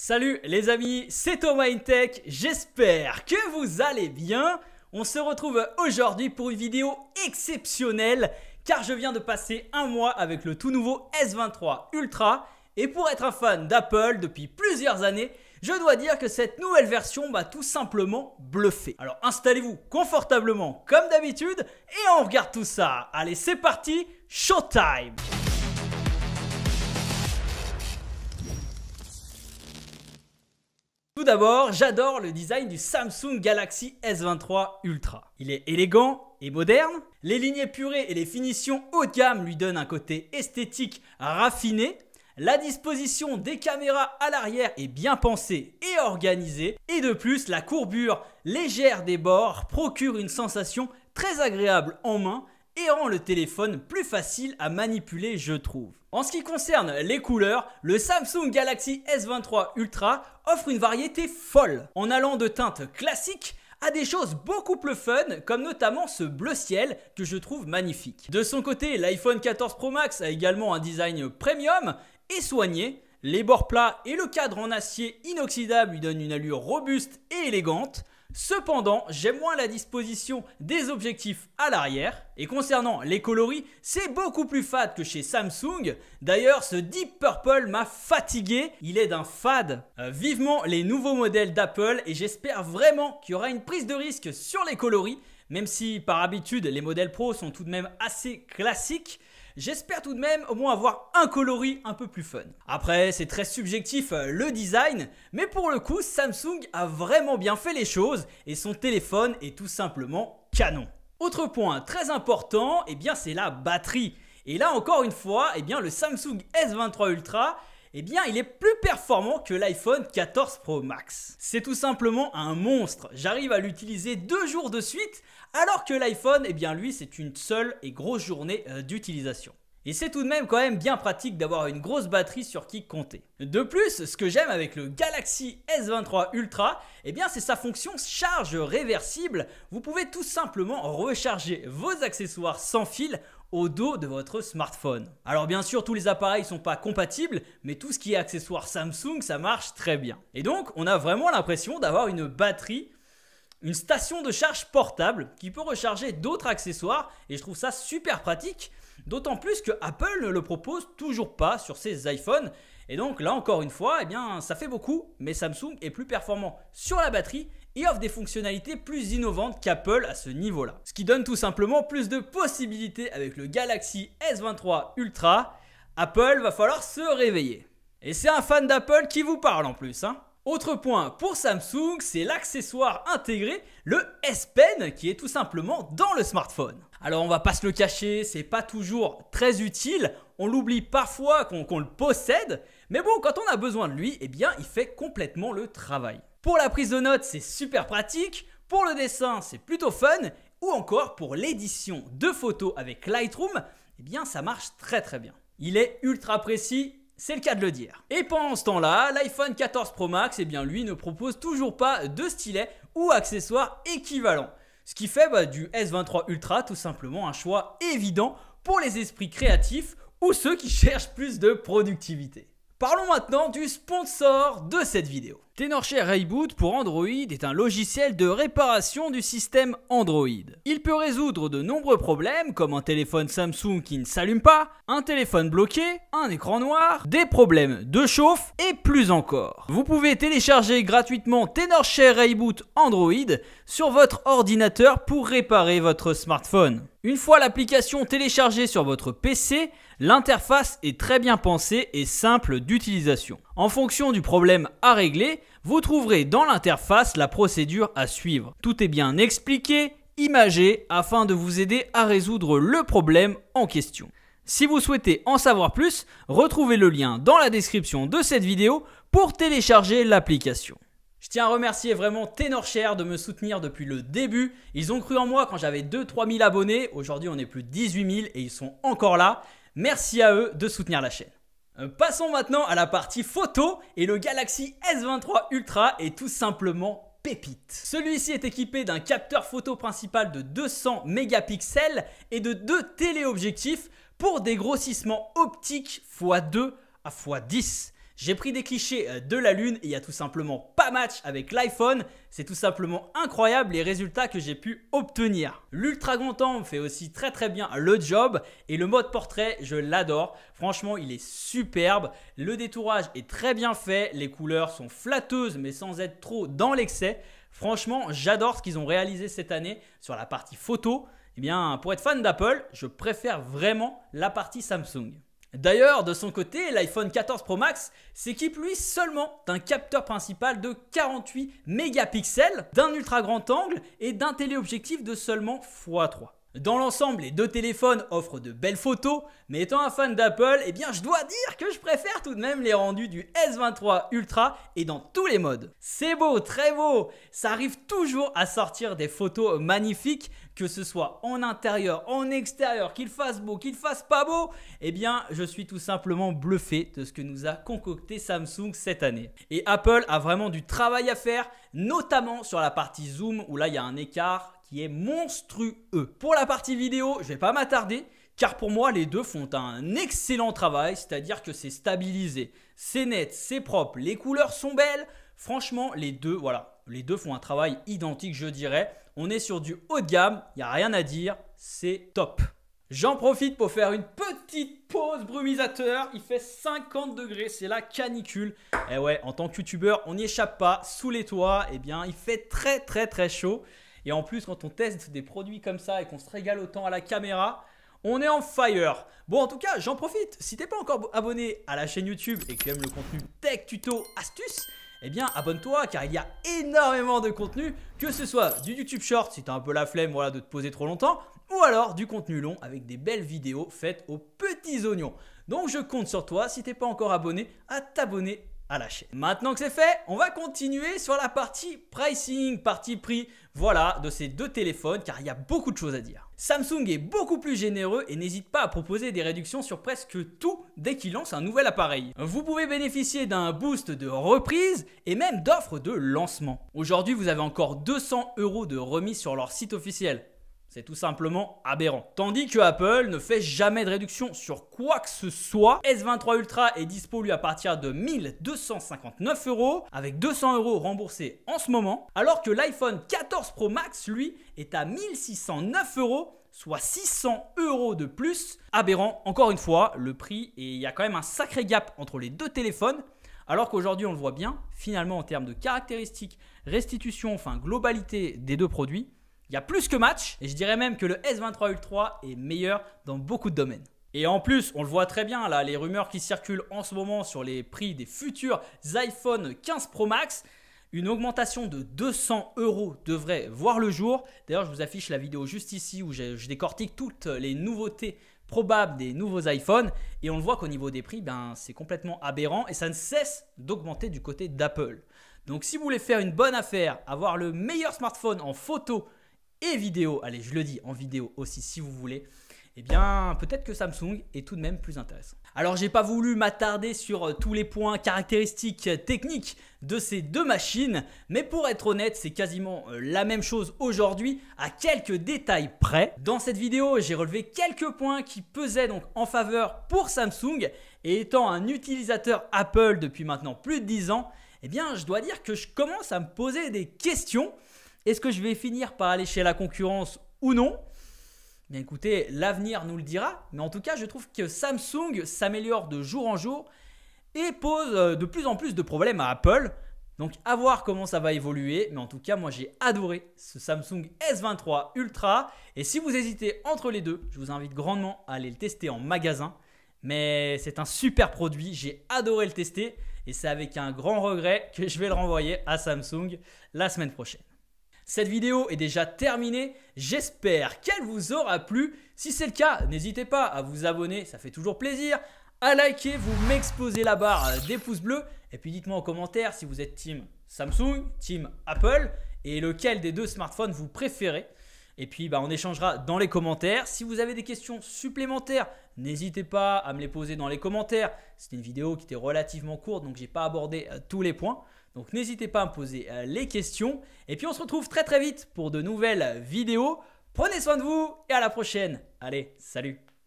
Salut les amis, c'est Thomas Intech, j'espère que vous allez bien. On se retrouve aujourd'hui pour une vidéo exceptionnelle car je viens de passer un mois avec le tout nouveau S23 Ultra et pour être un fan d'Apple depuis plusieurs années, je dois dire que cette nouvelle version m'a tout simplement bluffé. Alors installez-vous confortablement comme d'habitude et on regarde tout ça. Allez c'est parti, showtime Tout d'abord, j'adore le design du Samsung Galaxy S23 Ultra. Il est élégant et moderne, les lignes purées et les finitions haut de gamme lui donnent un côté esthétique raffiné, la disposition des caméras à l'arrière est bien pensée et organisée, et de plus la courbure légère des bords procure une sensation très agréable en main et rend le téléphone plus facile à manipuler je trouve. En ce qui concerne les couleurs, le Samsung Galaxy S23 Ultra offre une variété folle en allant de teintes classiques à des choses beaucoup plus fun, comme notamment ce bleu ciel que je trouve magnifique. De son côté, l'iPhone 14 Pro Max a également un design premium et soigné. Les bords plats et le cadre en acier inoxydable lui donnent une allure robuste et élégante. Cependant, j'aime moins la disposition des objectifs à l'arrière. Et concernant les coloris, c'est beaucoup plus fade que chez Samsung. D'ailleurs, ce Deep Purple m'a fatigué. Il est d'un fade. Euh, vivement les nouveaux modèles d'Apple et j'espère vraiment qu'il y aura une prise de risque sur les coloris. Même si par habitude les modèles pro sont tout de même assez classiques, J'espère tout de même au moins avoir un coloris un peu plus fun. Après, c'est très subjectif euh, le design, mais pour le coup, Samsung a vraiment bien fait les choses et son téléphone est tout simplement canon. Autre point très important, et eh bien c'est la batterie. Et là encore une fois, eh bien le Samsung S23 Ultra eh bien il est plus performant que l'iPhone 14 Pro Max. C'est tout simplement un monstre, j'arrive à l'utiliser deux jours de suite, alors que l'iPhone, eh bien lui c'est une seule et grosse journée euh, d'utilisation. Et c'est tout de même quand même bien pratique d'avoir une grosse batterie sur qui compter. De plus, ce que j'aime avec le Galaxy S23 Ultra, eh bien c'est sa fonction charge réversible. Vous pouvez tout simplement recharger vos accessoires sans fil au dos de votre smartphone. Alors bien sûr, tous les appareils ne sont pas compatibles, mais tout ce qui est accessoire Samsung, ça marche très bien. Et donc, on a vraiment l'impression d'avoir une batterie une station de charge portable qui peut recharger d'autres accessoires et je trouve ça super pratique, d'autant plus que Apple ne le propose toujours pas sur ses iPhones et donc là encore une fois, eh bien ça fait beaucoup, mais Samsung est plus performant sur la batterie et offre des fonctionnalités plus innovantes qu'Apple à ce niveau-là. Ce qui donne tout simplement plus de possibilités avec le Galaxy S23 Ultra. Apple va falloir se réveiller. Et c'est un fan d'Apple qui vous parle en plus. Hein. Autre point pour Samsung, c'est l'accessoire intégré, le S Pen, qui est tout simplement dans le smartphone. Alors on va pas se le cacher, c'est pas toujours très utile on l'oublie parfois qu'on le possède, mais bon, quand on a besoin de lui, eh bien, il fait complètement le travail. Pour la prise de notes, c'est super pratique, pour le dessin, c'est plutôt fun, ou encore pour l'édition de photos avec Lightroom, eh bien, ça marche très très bien. Il est ultra précis, c'est le cas de le dire. Et pendant ce temps-là, l'iPhone 14 Pro Max, eh bien, lui ne propose toujours pas de stylet ou accessoire équivalent. Ce qui fait bah, du S23 Ultra tout simplement un choix évident pour les esprits créatifs ou ceux qui cherchent plus de productivité. Parlons maintenant du sponsor de cette vidéo. TenorShare ReiBoot pour Android est un logiciel de réparation du système Android. Il peut résoudre de nombreux problèmes comme un téléphone Samsung qui ne s'allume pas, un téléphone bloqué, un écran noir, des problèmes de chauffe et plus encore. Vous pouvez télécharger gratuitement TenorShare ReiBoot Android sur votre ordinateur pour réparer votre smartphone. Une fois l'application téléchargée sur votre PC, l'interface est très bien pensée et simple d'utilisation. En fonction du problème à régler, vous trouverez dans l'interface la procédure à suivre. Tout est bien expliqué, imagé, afin de vous aider à résoudre le problème en question. Si vous souhaitez en savoir plus, retrouvez le lien dans la description de cette vidéo pour télécharger l'application. Je tiens à remercier vraiment TénorCher de me soutenir depuis le début. Ils ont cru en moi quand j'avais 2-3 000 abonnés. Aujourd'hui, on est plus de 18 000 et ils sont encore là. Merci à eux de soutenir la chaîne. Euh, passons maintenant à la partie photo et le Galaxy S23 Ultra est tout simplement pépite. celui-ci est équipé d'un capteur photo principal de 200 mégapixels et de deux téléobjectifs pour des grossissements optiques x2 à x10. J'ai pris des clichés euh, de la Lune et il n'y a tout simplement pas match avec l'iPhone. C'est tout simplement incroyable les résultats que j'ai pu obtenir. L'Ultra Grand fait aussi très très bien le job et le mode portrait, je l'adore. Franchement, il est superbe. Le détourage est très bien fait. Les couleurs sont flatteuses mais sans être trop dans l'excès. Franchement, j'adore ce qu'ils ont réalisé cette année sur la partie photo. Eh bien, pour être fan d'Apple, je préfère vraiment la partie Samsung. D'ailleurs, de son côté, l'iPhone 14 Pro Max s'équipe lui seulement d'un capteur principal de 48 mégapixels, d'un ultra grand angle et d'un téléobjectif de seulement x3. Dans l'ensemble, les deux téléphones offrent de belles photos, mais étant un fan d'Apple, eh bien je dois dire que je préfère tout de même les rendus du S23 Ultra et dans tous les modes. C'est beau, très beau Ça arrive toujours à sortir des photos magnifiques, que ce soit en intérieur, en extérieur, qu'il fasse beau, qu'il fasse pas beau, eh bien je suis tout simplement bluffé de ce que nous a concocté Samsung cette année. Et Apple a vraiment du travail à faire, notamment sur la partie zoom où là il y a un écart qui est monstrueux. Pour la partie vidéo, je vais pas m'attarder car pour moi les deux font un excellent travail, c'est-à-dire que c'est stabilisé, c'est net, c'est propre, les couleurs sont belles. Franchement, les deux, voilà, les deux font un travail identique, je dirais. On est sur du haut de gamme, il n'y a rien à dire, c'est top. J'en profite pour faire une petite pause brumisateur. Il fait 50 degrés, c'est la canicule. Et eh ouais, en tant que youtubeur, on n'y échappe pas. Sous les toits, eh bien, il fait très très très chaud. Et en plus, quand on teste des produits comme ça et qu'on se régale autant à la caméra, on est en fire. Bon, en tout cas, j'en profite. Si t'es pas encore abonné à la chaîne YouTube et que tu aimes le contenu tech, tuto, astuces, eh bien abonne-toi car il y a énormément de contenu, que ce soit du YouTube Short si t'as un peu la flemme voilà, de te poser trop longtemps, ou alors du contenu long avec des belles vidéos faites aux petits oignons. Donc je compte sur toi, si t'es pas encore abonné, à t'abonner à lâcher. Maintenant que c'est fait, on va continuer sur la partie pricing, partie prix, voilà, de ces deux téléphones, car il y a beaucoup de choses à dire. Samsung est beaucoup plus généreux et n'hésite pas à proposer des réductions sur presque tout dès qu'il lance un nouvel appareil. Vous pouvez bénéficier d'un boost de reprise et même d'offres de lancement. Aujourd'hui, vous avez encore 200 euros de remise sur leur site officiel. C'est tout simplement aberrant. Tandis que Apple ne fait jamais de réduction sur quoi que ce soit. S23 Ultra est dispo lui à partir de 1259 euros, avec 200 euros remboursés en ce moment, alors que l'iPhone 14 Pro Max lui est à 1609 euros soit 600 euros de plus. Aberrant, encore une fois, le prix, et il y a quand même un sacré gap entre les deux téléphones. Alors qu'aujourd'hui, on le voit bien, finalement, en termes de caractéristiques, restitution, enfin globalité des deux produits, il y a plus que match, et je dirais même que le S23 Ultra est meilleur dans beaucoup de domaines. Et en plus, on le voit très bien là, les rumeurs qui circulent en ce moment sur les prix des futurs iPhone 15 Pro Max, une augmentation de 200 euros devrait voir le jour. D'ailleurs, je vous affiche la vidéo juste ici où je, décortique toutes les nouveautés probables des nouveaux iPhones. Et on le voit qu'au niveau des prix, ben, c'est complètement aberrant et ça ne cesse d'augmenter du côté d'Apple. Donc si vous voulez faire une bonne affaire, avoir le meilleur smartphone en photo et vidéo, allez, je le dis, en vidéo aussi si vous voulez, Et eh bien, peut-être que Samsung est tout de même plus intéressant. Alors, j'ai pas voulu m'attarder sur euh, tous les points caractéristiques euh, techniques de ces deux machines, mais pour être honnête, c'est quasiment euh, la même chose aujourd'hui, à quelques détails près. Dans cette vidéo, j'ai relevé quelques points qui pesaient donc en faveur pour Samsung, et étant un utilisateur Apple depuis maintenant plus de 10 ans, eh bien, je dois dire que je commence à me poser des questions est-ce que je vais finir par aller chez la concurrence ou non Bien écoutez, l'avenir nous le dira, mais en tout cas, je trouve que Samsung s'améliore de jour en jour et pose euh, de plus en plus de problèmes à Apple. Donc à voir comment ça va évoluer, mais en tout cas moi j'ai adoré ce Samsung S23 Ultra et si vous hésitez entre les deux, je vous invite grandement à aller le tester en magasin. Mais c'est un super produit, j'ai adoré le tester et c'est avec un grand regret que je vais le renvoyer à Samsung la semaine prochaine. Cette vidéo est déjà terminée. J'espère qu'elle vous aura plu. Si c'est le cas, n'hésitez pas à vous abonner, ça fait toujours plaisir. À liker, vous m'exposez la barre des pouces bleus. Et puis dites-moi en commentaire si vous êtes team Samsung, team Apple et lequel des deux smartphones vous préférez. Et puis, bah, on échangera dans les commentaires. Si vous avez des questions supplémentaires, n'hésitez pas à me les poser dans les commentaires. C'était une vidéo qui était relativement courte, donc j'ai pas abordé euh, tous les points. Donc n'hésitez pas à me poser euh, les questions. Et puis on se retrouve très très vite pour de nouvelles vidéos. Prenez soin de vous et à la prochaine. Allez, salut